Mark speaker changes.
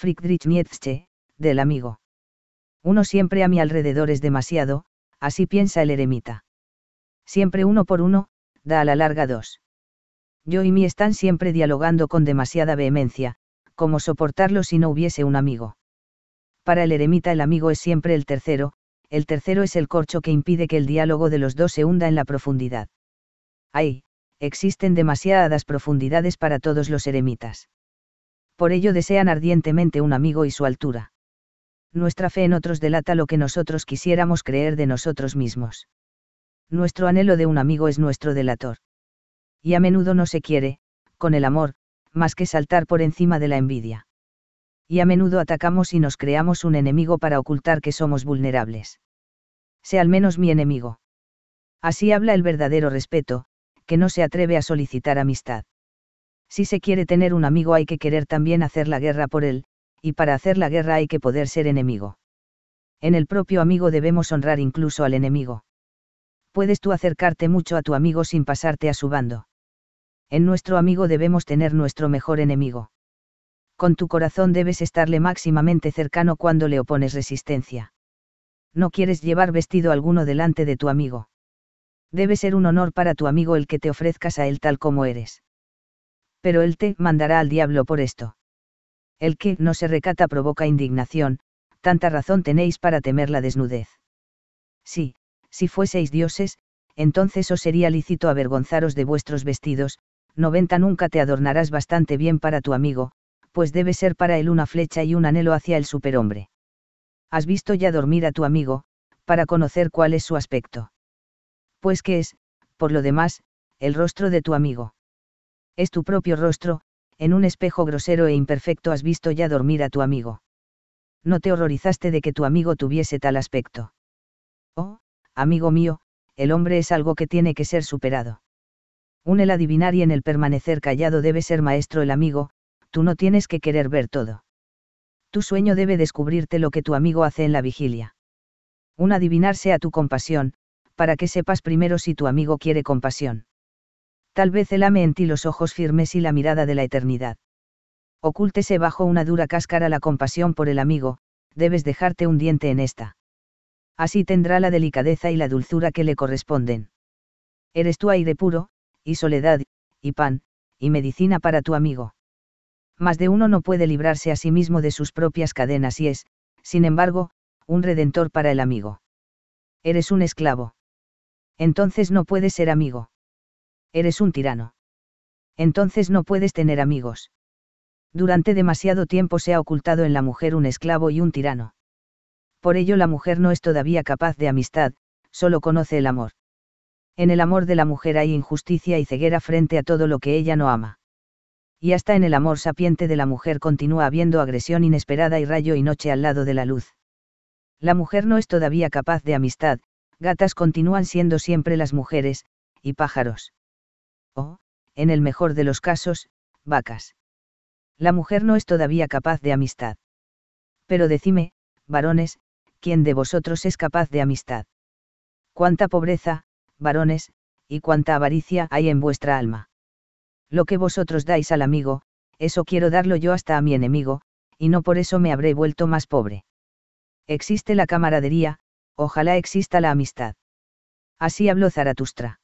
Speaker 1: Friedrich Nietzsche, del amigo. Uno siempre a mi alrededor es demasiado, así piensa el eremita. Siempre uno por uno, da a la larga dos. Yo y mí están siempre dialogando con demasiada vehemencia, como soportarlo si no hubiese un amigo. Para el eremita el amigo es siempre el tercero, el tercero es el corcho que impide que el diálogo de los dos se hunda en la profundidad. Ahí, existen demasiadas profundidades para todos los eremitas por ello desean ardientemente un amigo y su altura. Nuestra fe en otros delata lo que nosotros quisiéramos creer de nosotros mismos. Nuestro anhelo de un amigo es nuestro delator. Y a menudo no se quiere, con el amor, más que saltar por encima de la envidia. Y a menudo atacamos y nos creamos un enemigo para ocultar que somos vulnerables. Sé al menos mi enemigo. Así habla el verdadero respeto, que no se atreve a solicitar amistad. Si se quiere tener un amigo hay que querer también hacer la guerra por él, y para hacer la guerra hay que poder ser enemigo. En el propio amigo debemos honrar incluso al enemigo. Puedes tú acercarte mucho a tu amigo sin pasarte a su bando. En nuestro amigo debemos tener nuestro mejor enemigo. Con tu corazón debes estarle máximamente cercano cuando le opones resistencia. No quieres llevar vestido alguno delante de tu amigo. Debe ser un honor para tu amigo el que te ofrezcas a él tal como eres pero él te mandará al diablo por esto. El que no se recata provoca indignación, tanta razón tenéis para temer la desnudez. Sí, si fueseis dioses, entonces os sería lícito avergonzaros de vuestros vestidos, noventa nunca te adornarás bastante bien para tu amigo, pues debe ser para él una flecha y un anhelo hacia el superhombre. Has visto ya dormir a tu amigo, para conocer cuál es su aspecto. Pues que es, por lo demás, el rostro de tu amigo es tu propio rostro, en un espejo grosero e imperfecto has visto ya dormir a tu amigo. No te horrorizaste de que tu amigo tuviese tal aspecto. Oh, amigo mío, el hombre es algo que tiene que ser superado. Un el adivinar y en el permanecer callado debe ser maestro el amigo, tú no tienes que querer ver todo. Tu sueño debe descubrirte lo que tu amigo hace en la vigilia. Un adivinar sea tu compasión, para que sepas primero si tu amigo quiere compasión tal vez el ame en ti los ojos firmes y la mirada de la eternidad. Ocúltese bajo una dura cáscara la compasión por el amigo, debes dejarte un diente en esta. Así tendrá la delicadeza y la dulzura que le corresponden. Eres tú aire puro, y soledad, y pan, y medicina para tu amigo. Más de uno no puede librarse a sí mismo de sus propias cadenas y es, sin embargo, un redentor para el amigo. Eres un esclavo. Entonces no puedes ser amigo. Eres un tirano. Entonces no puedes tener amigos. Durante demasiado tiempo se ha ocultado en la mujer un esclavo y un tirano. Por ello la mujer no es todavía capaz de amistad, solo conoce el amor. En el amor de la mujer hay injusticia y ceguera frente a todo lo que ella no ama. Y hasta en el amor sapiente de la mujer continúa habiendo agresión inesperada y rayo y noche al lado de la luz. La mujer no es todavía capaz de amistad, gatas continúan siendo siempre las mujeres, y pájaros o, en el mejor de los casos, vacas. La mujer no es todavía capaz de amistad. Pero decime, varones, ¿quién de vosotros es capaz de amistad? Cuánta pobreza, varones, y cuánta avaricia hay en vuestra alma. Lo que vosotros dais al amigo, eso quiero darlo yo hasta a mi enemigo, y no por eso me habré vuelto más pobre. Existe la camaradería, ojalá exista la amistad. Así habló Zaratustra.